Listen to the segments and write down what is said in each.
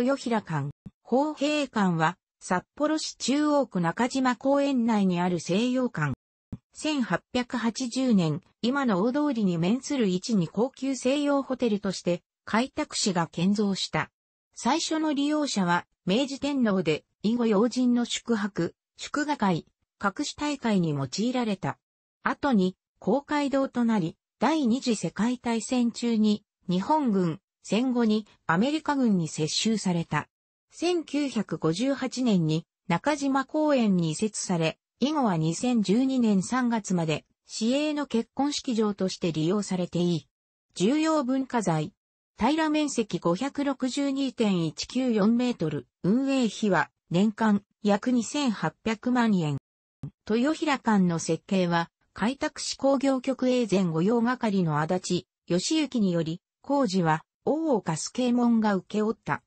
豊平館、宝平館は、札幌市中央区中島公園内にある西洋館。1880年、今の大通りに面する位置に高級西洋ホテルとして、開拓市が建造した。最初の利用者は、明治天皇で、以後要人の宿泊、祝賀会、隠し大会に用いられた。後に、公会堂となり、第二次世界大戦中に、日本軍、戦後にアメリカ軍に接収された。1958年に中島公園に移設され、以後は2012年3月まで市営の結婚式場として利用されていい。重要文化財。平面積562.194メートル。運営費は年間約2800万円。豊平間の設計は開拓市工業局営前御用係の足立義行により、工事は大岡助門が受け負った。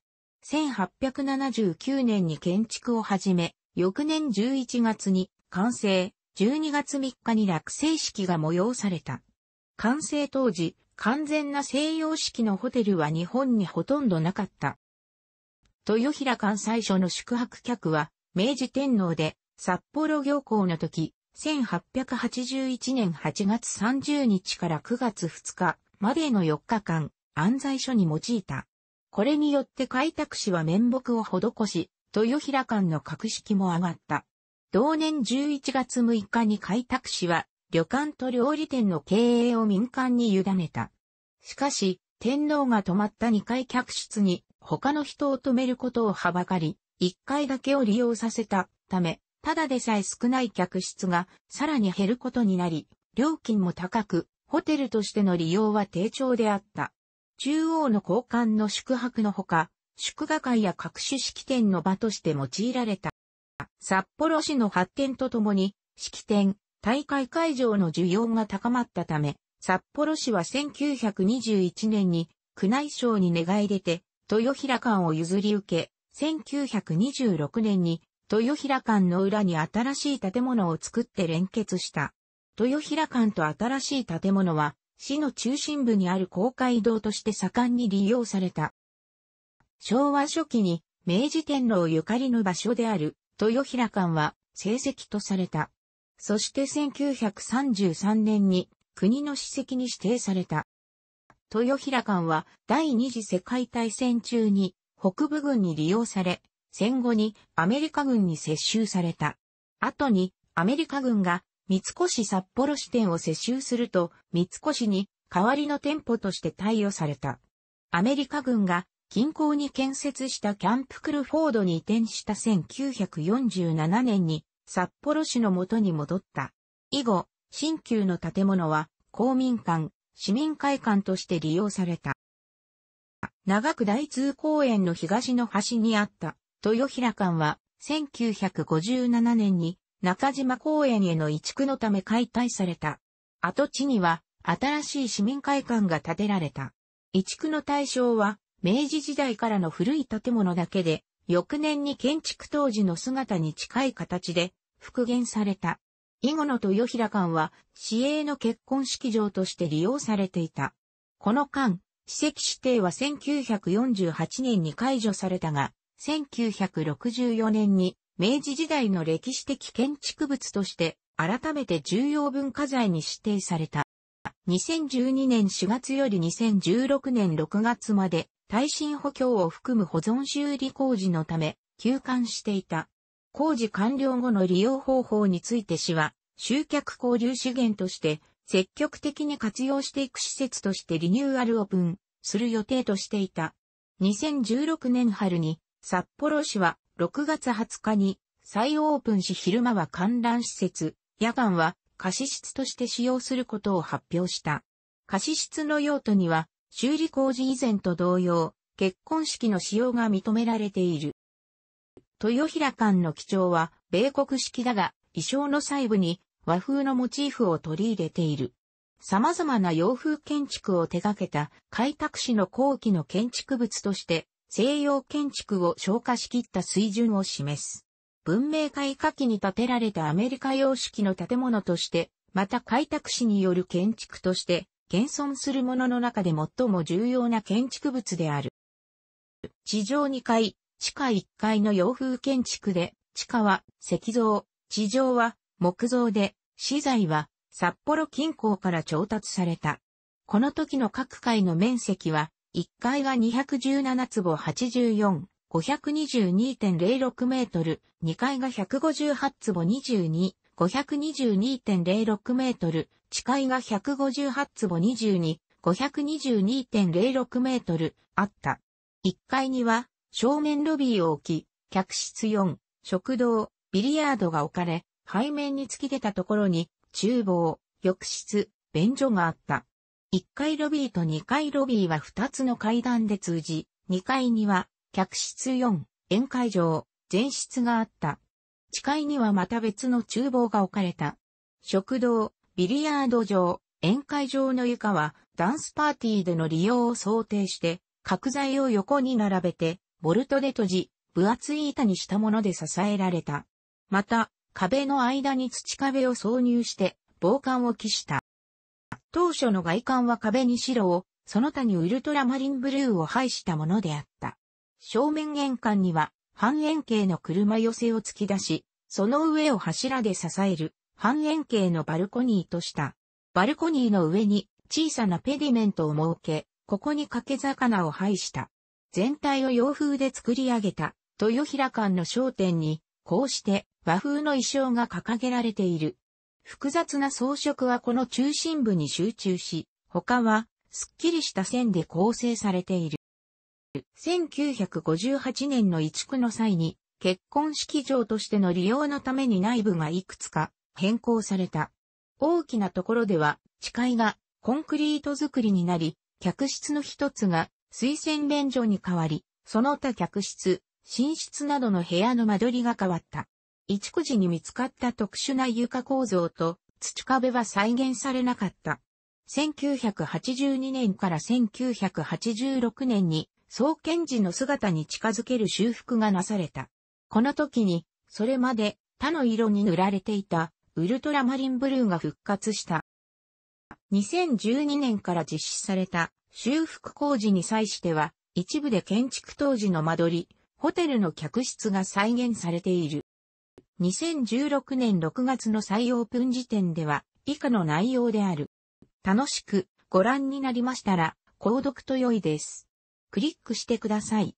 1879年に建築を始め、翌年11月に完成、12月3日に落成式が催された。完成当時、完全な西洋式のホテルは日本にほとんどなかった。豊平館最初の宿泊客は、明治天皇で、札幌行行の時、1881年8月30日から9月2日までの4日間、安在書に用いた。これによって開拓士は面目を施し、豊平間の格式も上がった。同年11月6日に開拓士は、旅館と料理店の経営を民間に委ねた。しかし、天皇が泊まった2階客室に他の人を泊めることをはばかり、1階だけを利用させたため、ただでさえ少ない客室がさらに減ることになり、料金も高く、ホテルとしての利用は低調であった。中央の交換の宿泊のほか、祝賀会や各種式典の場として用いられた。札幌市の発展とともに、式典、大会会場の需要が高まったため、札幌市は1921年に宮内省に願い出て、豊平館を譲り受け、1926年に豊平館の裏に新しい建物を作って連結した。豊平館と新しい建物は市の中心部にある公会堂として盛んに利用された。昭和初期に明治天皇ゆかりの場所である豊平館は成績とされた。そして1933年に国の史跡に指定された。豊平館は第二次世界大戦中に北部軍に利用され、戦後にアメリカ軍に接収された。後にアメリカ軍が三越札幌支店を接収すると、三越に代わりの店舗として貸与された。アメリカ軍が近郊に建設したキャンプクルフォードに移転した1947年に札幌市の元に戻った。以後、新旧の建物は公民館、市民会館として利用された。長久大通公園の東の端にあった豊平館は1957年に中島公園への移築のため解体された。跡地には新しい市民会館が建てられた。移築の対象は明治時代からの古い建物だけで、翌年に建築当時の姿に近い形で復元された。以後の豊平館は市営の結婚式場として利用されていた。この間、史跡指定は1948年に解除されたが、1964年に明治時代の歴史的建築物として改めて重要文化財に指定された。2012年4月より2016年6月まで耐震補強を含む保存修理工事のため休館していた。工事完了後の利用方法について市は集客交流資源として積極的に活用していく施設としてリニューアルオープンする予定としていた。2016年春に札幌市は6月20日に再オープンし昼間は観覧施設、夜間は貸室として使用することを発表した。貸室の用途には修理工事以前と同様、結婚式の使用が認められている。豊平館の基調は米国式だが、衣装の細部に和風のモチーフを取り入れている。様々な洋風建築を手掛けた開拓史の後期の建築物として西洋建築を消化しきった水準を示す。文明開化期に建てられたアメリカ様式の建物として、また開拓史による建築として、現存するものの中で最も重要な建築物である。地上2階、地下1階の洋風建築で、地下は石像、地上は木造で、資材は札幌近郊から調達された。この時の各階の面積は1階が217坪84、522.06メートル、2階が158坪22、522.06メートル、地階が158坪22、522.06メートル、あった。1階には、正面ロビーを置き、客室4、食堂、ビリヤードが置かれ、背面に突き出たところに、厨房、浴室、便所があった。1階ロビーと2階ロビーは2つの階段で通じ、2階には客室4、宴会場、全室があった。地階にはまた別の厨房が置かれた。食堂、ビリヤード場、宴会場の床はダンスパーティーでの利用を想定して、角材を横に並べて、ボルトで閉じ、分厚い板にしたもので支えられた。また、壁の間に土壁を挿入して、防寒を期した。当初の外観は壁に白を、その他にウルトラマリンブルーを配したものであった。正面玄関には、半円形の車寄せを突き出し、その上を柱で支える、半円形のバルコニーとした。バルコニーの上に小さなペディメントを設け、ここに掛け魚を配した。全体を洋風で作り上げた、豊平館の商店に、こうして和風の衣装が掲げられている。複雑な装飾はこの中心部に集中し、他は、すっきりした線で構成されている。1958年の移築の際に、結婚式場としての利用のために内部がいくつか変更された。大きなところでは、地階がコンクリート作りになり、客室の一つが水洗便所に変わり、その他客室、寝室などの部屋の間取りが変わった。一個時に見つかった特殊な床構造と土壁は再現されなかった。1982年から1986年に創建時の姿に近づける修復がなされた。この時に、それまで他の色に塗られていたウルトラマリンブルーが復活した。2012年から実施された修復工事に際しては、一部で建築当時の間取り、ホテルの客室が再現されている。2016年6月の再オープン時点では以下の内容である。楽しくご覧になりましたら、購読と良いです。クリックしてください。